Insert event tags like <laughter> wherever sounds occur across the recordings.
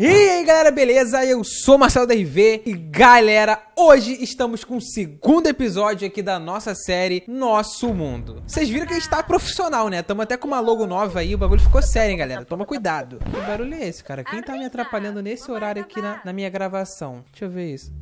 E aí galera, beleza? Eu sou Marcelo da RV e galera, hoje estamos com o segundo episódio aqui da nossa série Nosso Mundo. Vocês viram que a gente tá profissional, né? Tamo até com uma logo nova aí, o bagulho ficou sério, hein galera? Toma cuidado. Que barulho é esse, cara? Quem tá me atrapalhando nesse horário aqui na, na minha gravação? Deixa eu ver isso.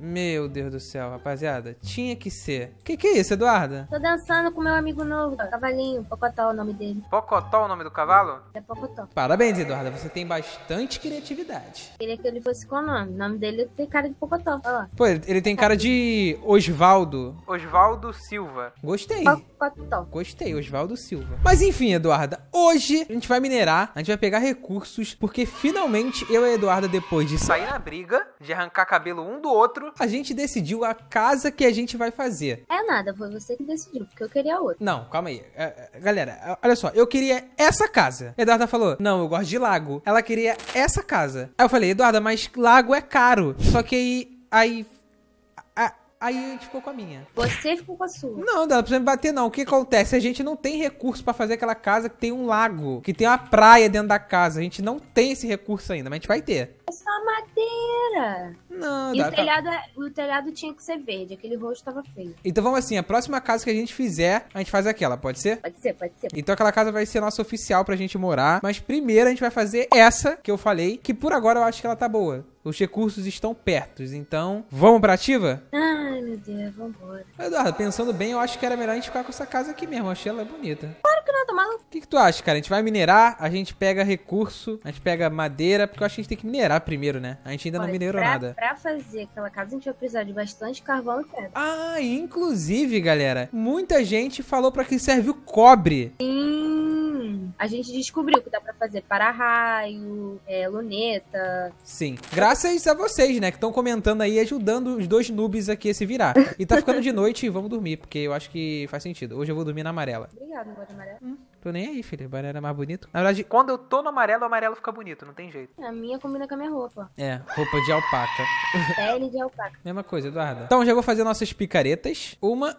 Meu Deus do céu, rapaziada. Tinha que ser. Que que é isso, Eduarda? Tô dançando com meu amigo novo, cavalinho. Pocotó é o nome dele. Pocotó é o nome do cavalo? É Pocotó. Parabéns, Eduarda. Você tem bastante criatividade. Queria que ele fosse com o nome. O nome dele tem cara de Pocotó. Olha lá. Pô, ele tem cara de Osvaldo. Osvaldo Silva. Gostei. Pocotó. Gostei, Osvaldo Silva. Mas enfim, Eduarda. Hoje a gente vai minerar, a gente vai pegar recursos, porque finalmente eu e a Eduarda, depois de sair na briga, de arrancar cabelo um do outro, a gente decidiu a casa que a gente vai fazer. É nada, foi você que decidiu, porque eu queria outra. Não, calma aí. É, é, galera, é, olha só, eu queria essa casa. Eduarda falou, não, eu gosto de lago. Ela queria essa casa. Aí eu falei, Eduarda, mas lago é caro. Só que aí... aí Aí a gente ficou com a minha. Você ficou com a sua. Não, não precisa me bater, não. O que acontece? A gente não tem recurso para fazer aquela casa que tem um lago, que tem uma praia dentro da casa. A gente não tem esse recurso ainda, mas a gente vai ter. É só madeira. Não, e dá, o, tá. telhado, tá... o telhado tinha que ser verde, aquele rosto tava feio. Então vamos assim, a próxima casa que a gente fizer, a gente faz aquela, pode ser? Pode ser, pode ser. Então aquela casa vai ser nossa oficial pra gente morar, mas primeiro a gente vai fazer essa que eu falei, que por agora eu acho que ela tá boa. Os recursos estão pertos, então vamos pra ativa? Ai, meu Deus, vambora. Eduardo, pensando bem, eu acho que era melhor a gente ficar com essa casa aqui mesmo, achei ela bonita. Claro que não, tá maluco. O que, que tu acha, cara? A gente vai minerar, a gente pega recurso, a gente pega madeira, porque eu acho que a gente tem que minerar minerar primeiro, né? A gente ainda Olha, não minerou pra, nada. Pra fazer aquela casa, a gente vai precisar de bastante carvão e pedra. Ah, inclusive, galera, muita gente falou para que serve o cobre. Sim. A gente descobriu que dá para fazer para-raio, é, luneta. Sim. Graças a vocês, né, que estão comentando aí, ajudando os dois noobs aqui a se virar. E tá ficando de <laughs> noite e vamos dormir, porque eu acho que faz sentido. Hoje eu vou dormir na amarela. Obrigada, amor de amarela. Hum. Tô nem aí, filho. O banner é mais bonito. Na verdade, quando eu tô no amarelo, o amarelo fica bonito, não tem jeito. A minha combina com a minha roupa. É, roupa de alpaca. Pele de alpaca. <laughs> Mesma coisa, Eduarda. Então já vou fazer nossas picaretas. Uma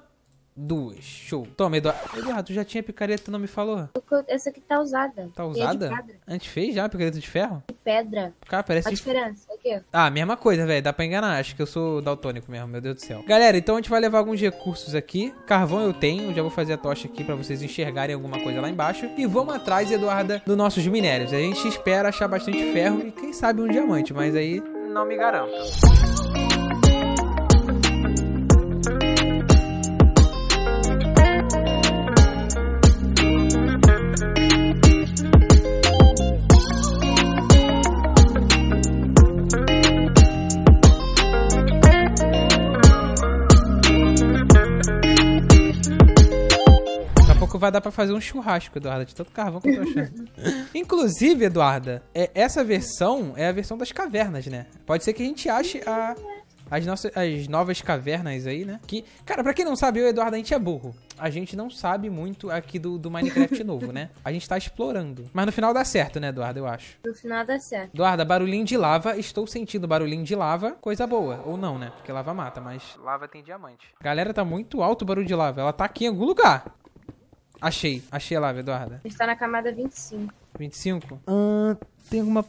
duas. Show. Toma, Eduardo. Eduardo, tu já tinha picareta, tu não me falou? Essa aqui tá usada. Tá usada? É a gente fez já a picareta de ferro? De pedra. Cara, parece... A diferença o quê? Ah, mesma coisa, velho. Dá pra enganar. Acho que eu sou daltônico mesmo, meu Deus do céu. Galera, então a gente vai levar alguns recursos aqui. Carvão eu tenho. Já vou fazer a tocha aqui pra vocês enxergarem alguma coisa lá embaixo. E vamos atrás, Eduarda, dos nossos minérios. A gente espera achar bastante ferro e quem sabe um diamante. Mas aí não me garanto. vai dar para fazer um churrasco, Eduarda, de tanto carvão que eu tô achando. Inclusive, Eduarda, é, essa versão é a versão das cavernas, né? Pode ser que a gente ache a, as, nossas, as novas cavernas aí, né? Que, cara, pra quem não sabe, eu e o a gente é burro. A gente não sabe muito aqui do, do Minecraft <laughs> novo, né? A gente tá explorando. Mas no final dá certo, né, Eduarda? Eu acho. No final dá certo. Eduarda, barulhinho de lava. Estou sentindo barulhinho de lava. Coisa boa. Ou não, né? Porque lava mata, mas lava tem diamante. Galera, tá muito alto o barulho de lava. Ela tá aqui em algum lugar. Achei, achei a lava, Eduarda. Está na camada 25. 25? Ah, tem alguma.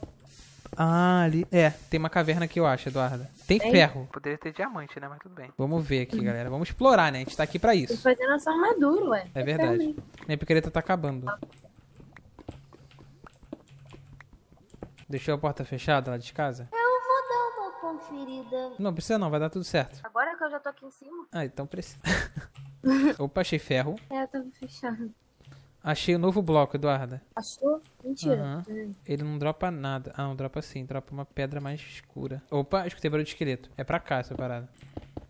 Ah, ali. É, tem uma caverna aqui, eu acho, Eduarda. Tem, ferro. Poderia ter diamante, né? Mas tudo bem. Vamos ver aqui, galera. Vamos explorar, né? A gente tá aqui pra isso. Tem fazendo fazer nossa armadura, ué. É verdade. Minha picareta tá acabando. Deixou a porta fechada lá de casa? Eu vou dar uma conferida. Não precisa não, vai dar tudo certo. Agora que eu já tô aqui em cima. Ah, então precisa. <laughs> <laughs> Opa, achei ferro. É, eu tava fechado. Achei o um novo bloco, Eduarda. Achou? Mentira. Uhum. Ele não dropa nada. Ah, não dropa sim. Dropa uma pedra mais escura. Opa, escutei barulho de esqueleto. É pra cá essa parada.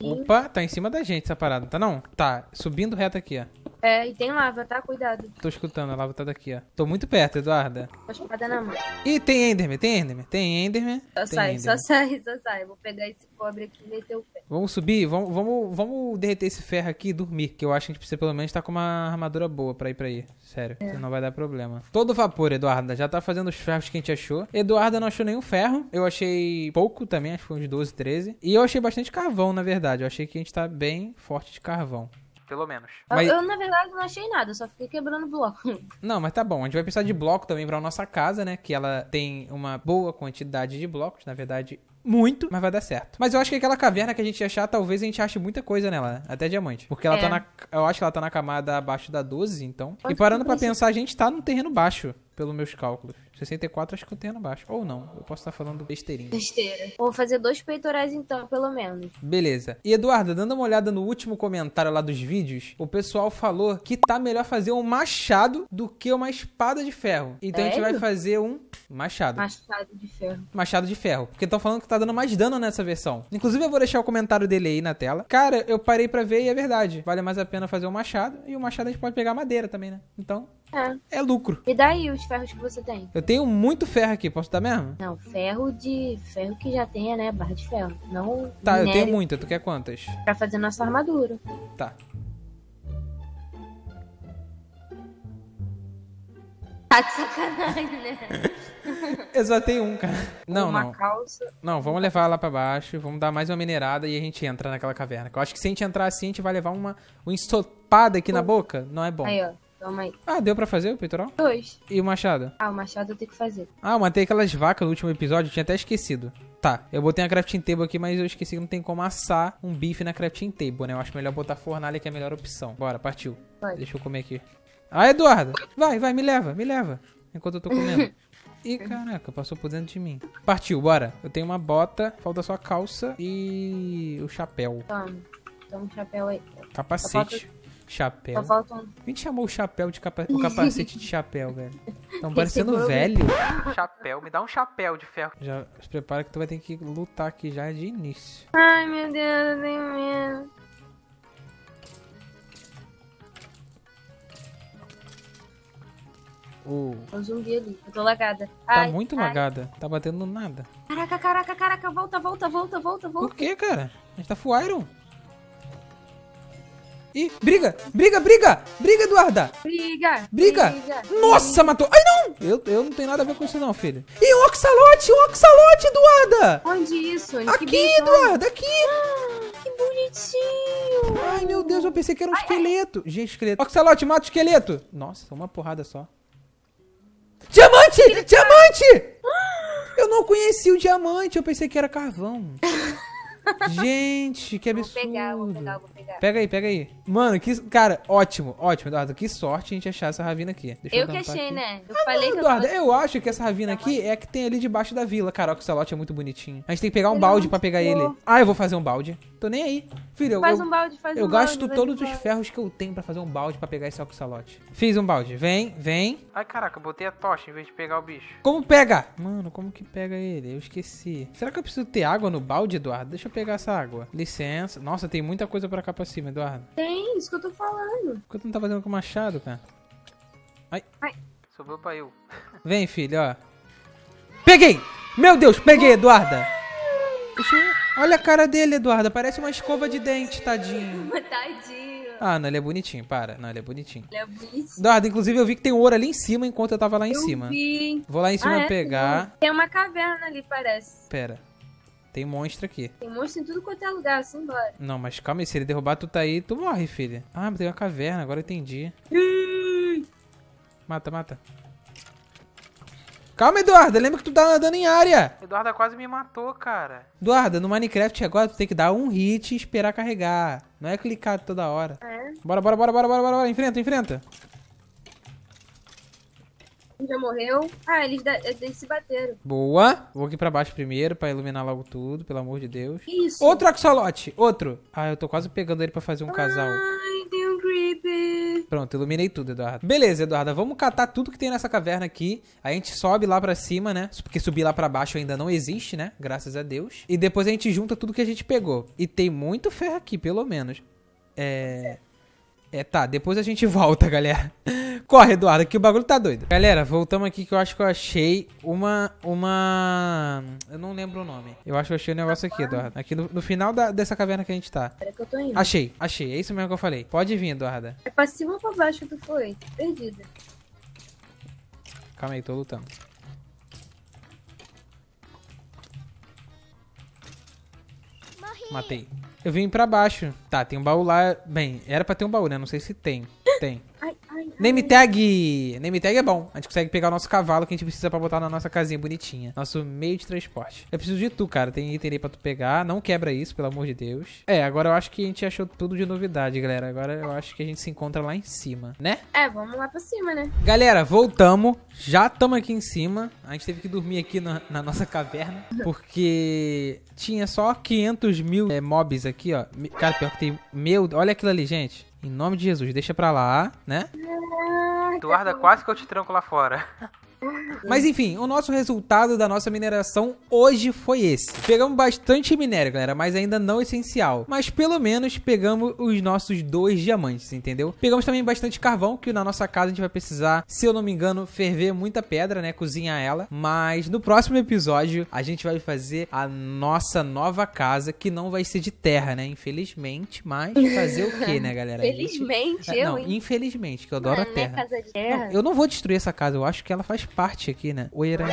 Opa, tá em cima da gente essa parada, tá não? Tá, subindo reto aqui, ó. É, e tem lava, tá? Cuidado. Tô escutando, a lava tá daqui, ó. Tô muito perto, Eduarda. Com a espada na mão. Ih, tem Enderman, tem Enderman, tem Enderman. Só tem sai, Enderman. só sai, só sai. Vou pegar esse cobre aqui e meter o pé. Vamos subir, vamos, vamos, vamos derreter esse ferro aqui e dormir. Que eu acho que a gente precisa pelo menos estar tá com uma armadura boa pra ir pra aí. Sério, é. não vai dar problema. Todo vapor, Eduarda. Já tá fazendo os ferros que a gente achou. Eduarda não achou nenhum ferro. Eu achei pouco também, acho que foi uns 12, 13. E eu achei bastante carvão, na verdade. Eu achei que a gente tá bem forte de carvão pelo menos. Mas... Eu, eu, na verdade, não achei nada, só fiquei quebrando bloco. <laughs> Não, mas tá bom. A gente vai precisar de bloco também pra nossa casa, né? Que ela tem uma boa quantidade de blocos. Na verdade, muito, mas vai dar certo. Mas eu acho que aquela caverna que a gente achar, talvez a gente ache muita coisa nela, né? até diamante. Porque ela tá é. tá na. Eu acho que ela tá na camada abaixo da 12, então. Pode e parando para pensar, a gente tá num terreno baixo pelos meus cálculos. 64 acho que eu tenho no baixo. Ou não, eu posso estar falando besteirinha. Besteira. Vou fazer dois peitorais então, pelo menos. Beleza. E Eduardo, dando uma olhada no último comentário lá dos vídeos, o pessoal falou que tá melhor fazer um machado do que uma espada de ferro. Então a gente vai fazer um machado. Machado de ferro. Machado de ferro. Porque estão falando que tá dando mais dano nessa versão. Inclusive eu vou deixar o comentário dele aí na tela. Cara, eu parei para ver e é verdade. Vale mais a pena fazer um machado. E o machado a gente pode pegar madeira também, né? Então, é. é lucro. E daí os ferros que você tem? Eu tenho muito ferro aqui, posso dar mesmo? Não, ferro de. ferro que já tenha, né? Barra de ferro. Não. Tá, minério. eu tenho muita, tu quer quantas? Pra fazer nossa armadura. Tá. Tá de sacanagem, né? <laughs> eu só tenho um, cara. Não, uma não. calça. Não, vamos levar lá pra baixo, vamos dar mais uma minerada e a gente entra naquela caverna. Eu acho que se a gente entrar assim, a gente vai levar uma, uma ensopada aqui uh. na boca. Não é bom. Aí, ó. Toma aí. Ah, deu pra fazer o peitoral? Dois. E o machado? Ah, o machado eu tenho que fazer. Ah, eu matei aquelas vacas no último episódio, eu tinha até esquecido. Tá, eu botei a crafting table aqui, mas eu esqueci que não tem como assar um bife na crafting table, né? Eu acho melhor botar fornalha que é a melhor opção. Bora, partiu. Vai. Deixa eu comer aqui. Ah, Eduardo! Vai, vai, me leva, me leva. Enquanto eu tô comendo. <laughs> Ih, caraca, passou por dentro de mim. Partiu, bora. Eu tenho uma bota, falta só a calça e o chapéu. Toma, toma o chapéu aí. Capacete. Chapéu. Quem te chamou o chapéu de capa... o capacete de chapéu, velho? Estão parecendo velho. Chapéu, me dá um chapéu de ferro. Já se prepara que tu vai ter que lutar aqui já de início. Ai, meu Deus, eu tenho medo. O... É um zumbi ali. Eu tô lagada. Tá ai, muito ai. lagada. Tá batendo no nada. Caraca, caraca, caraca. Volta, volta, volta, volta, volta. Por que, cara? A gente tá full iron. Ih, briga, briga, briga, briga, Eduarda. Briga, briga. briga. Nossa, matou. Ai, não. Eu, eu não tenho nada a ver com isso não, filho. Ih, o Oxalote, o Oxalote, Eduarda. Onde isso? Onde aqui, bicho, Eduarda, aqui. Ah, que bonitinho. Ai, meu Deus, eu pensei que era um ai, esqueleto. Ai. Gente, esqueleto. Oxalote, mata o esqueleto. Nossa, uma porrada só. Diamante, diamante. Eu não conheci o diamante, eu pensei que era carvão. <laughs> Gente, que absurdo. Vou pegar, vou pegar, vou pegar. Pega aí, pega aí. Mano, que. Cara, ótimo, ótimo, Eduardo. Que sorte a gente achar essa ravina aqui. Deixa eu, eu que achei, aqui. né? Eu ah, falei não, que Eduardo, eu, eu acho que essa ravina tá aqui é a que tem ali debaixo da vila. Cara, o axolote é muito bonitinho. A gente tem que pegar um balde pra pegar ele. Ah, eu vou fazer um balde. Tô nem aí. Filho, eu, faz um balde, faz eu um gasto balde, todos os ferros que eu tenho pra fazer um balde pra pegar esse Oxalote. Fiz um balde. Vem, vem. Ai, caraca, eu botei a tocha em vez de pegar o bicho. Como pega? Mano, como que pega ele? Eu esqueci. Será que eu preciso ter água no balde, Eduardo? Deixa pegar essa água. Licença. Nossa, tem muita coisa pra cá pra cima, Eduardo. Tem, isso que eu tô falando. Por que tu não tá fazendo com o machado, cara? Ai. Ai. Sobrou pra eu. Vem, filho, ó. Peguei! Meu Deus, peguei, Eduarda! Olha a cara dele, Eduarda. Parece uma escova de dente, tadinho. <laughs> tadinho. Ah, não, ele é bonitinho, para. Não, ele é bonitinho. Ele é bonitinho. Eduarda, inclusive eu vi que tem ouro ali em cima enquanto eu tava lá em eu cima. Vi. Vou lá em cima ah, é? pegar. Tem uma caverna ali, parece. Pera. Tem monstro aqui. Tem monstro em tudo quanto é lugar, simbora. Não, mas calma aí, se ele derrubar tu tá aí, tu morre, filha. Ah, mas tem uma caverna, agora eu entendi. mata, mata. Calma, Eduarda, lembra que tu tá andando em área. Eduarda quase me matou, cara. Eduarda, no Minecraft agora tu tem que dar um hit e esperar carregar. Não é clicar toda hora. É? Bora, bora, bora, bora, bora, bora, bora. Enfrenta, enfrenta já morreu. Ah, eles, da, é, eles se bateram. Boa. Vou aqui pra baixo primeiro pra iluminar logo tudo, pelo amor de Deus. Isso. Outro axolote. Outro. Ah, eu tô quase pegando ele pra fazer um casal. Ai, tem um creepy. Pronto, iluminei tudo, Eduardo. Beleza, Eduardo. Vamos catar tudo que tem nessa caverna aqui. A gente sobe lá pra cima, né? Porque subir lá pra baixo ainda não existe, né? Graças a Deus. E depois a gente junta tudo que a gente pegou. E tem muito ferro aqui, pelo menos. É... Certo. É, tá, depois a gente <laughs> volta, galera. Corre, Eduardo, que o bagulho tá doido. Galera, voltamos aqui que eu acho que eu achei uma. Uma. Eu não lembro o nome. Eu acho que eu achei o um negócio aqui, Eduardo. Aqui no, no final da, dessa caverna que a gente tá. Peraí que eu tô indo. Achei, achei. É isso mesmo que eu falei. Pode vir, Eduarda. É pra cima ou pra baixo que tu foi? Perdida. Calma aí, tô lutando. Morri. Matei. Eu vim pra baixo. Tá, tem um baú lá. Bem, era pra ter um baú, né? Não sei se tem. Tem. Ai, Name tag! Name tag é bom. A gente consegue pegar o nosso cavalo que a gente precisa pra botar na nossa casinha bonitinha. Nosso meio de transporte. Eu preciso de tu, cara. Tem item aí pra tu pegar. Não quebra isso, pelo amor de Deus. É, agora eu acho que a gente achou tudo de novidade, galera. Agora eu acho que a gente se encontra lá em cima, né? É, vamos lá pra cima, né? Galera, voltamos. Já estamos aqui em cima. A gente teve que dormir aqui na, na nossa caverna. <laughs> Porque tinha só 500 mil é, mobs aqui, ó. Cara, pior que tem... Meu... Olha aquilo ali, gente. Em nome de Jesus, deixa pra lá, né? Eduarda, quase que eu te tranco lá fora. <laughs> Mas enfim, o nosso resultado da nossa mineração hoje foi esse. Pegamos bastante minério, galera, mas ainda não essencial. Mas pelo menos pegamos os nossos dois diamantes, entendeu? Pegamos também bastante carvão, que na nossa casa a gente vai precisar, se eu não me engano, ferver muita pedra, né? Cozinhar ela. Mas no próximo episódio a gente vai fazer a nossa nova casa, que não vai ser de terra, né? Infelizmente, mas fazer o que, né, galera? infelizmente gente... É, eu. Não, infelizmente, que eu adoro não, a terra. Não é casa de terra. Não, eu não vou destruir essa casa, eu acho que ela faz parte aqui, né? Oi, Era.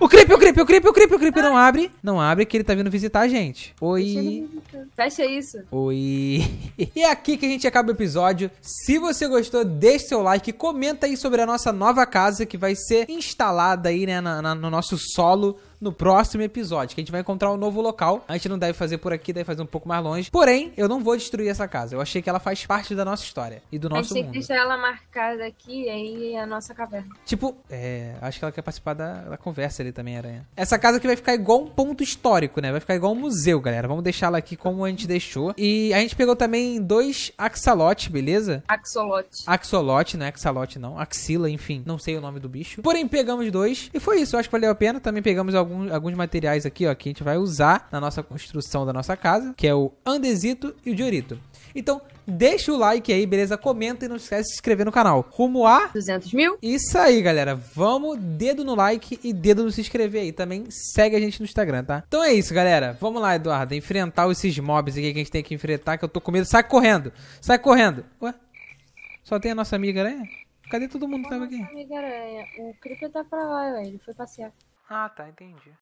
O creep, o creep, o creep, o creep, o creep. Não abre. Não abre que ele tá vindo visitar a gente. Oi. Fecha isso. Oi. <laughs> E é aqui que a gente acaba o episódio. Se você gostou, deixe seu like. Comenta aí sobre a nossa nova casa que vai ser instalada aí, né? Na, na, no nosso solo no próximo episódio, que a gente vai encontrar um novo local. A gente não deve fazer por aqui, deve fazer um pouco mais longe. Porém, eu não vou destruir essa casa. Eu achei que ela faz parte da nossa história e do nosso mundo. A gente tem que deixar ela marcada aqui, aí é a nossa caverna. Tipo, é, acho que ela quer participar da, da conversa ali também, Aranha. Essa casa aqui vai ficar igual um ponto histórico, né? Vai ficar igual um museu, galera. Vamos deixar ela aqui como a gente deixou. E a gente pegou também dois axolotes, beleza? Axolote. Axolote, não é axolote não. Axila, enfim. Não sei o nome do bicho. Porém, pegamos dois. E foi isso. Eu acho que valeu a pena. Também pegamos alguns alguns, alguns materiais aqui, ó, que a gente vai usar na nossa construção da nossa casa, que é o andesito e o diorito. Então, deixa o like aí, beleza? Comenta e não esquece de se inscrever no canal. Rumo a 200 mil. Isso aí, galera. Vamos, dedo no like e dedo no se inscrever aí. Também segue a gente no Instagram, tá? Então é isso, galera. Vamos lá, Eduardo. Enfrentar esses mobs aqui que a gente tem que enfrentar, que eu tô com medo. Sai correndo. Sai correndo. Ué? Só tem a nossa amiga aranha? Cadê todo mundo que tava aqui? Amiga aranha. O Creeper tá pra lá, velho. Ele foi passear. Ah, tá, entendi.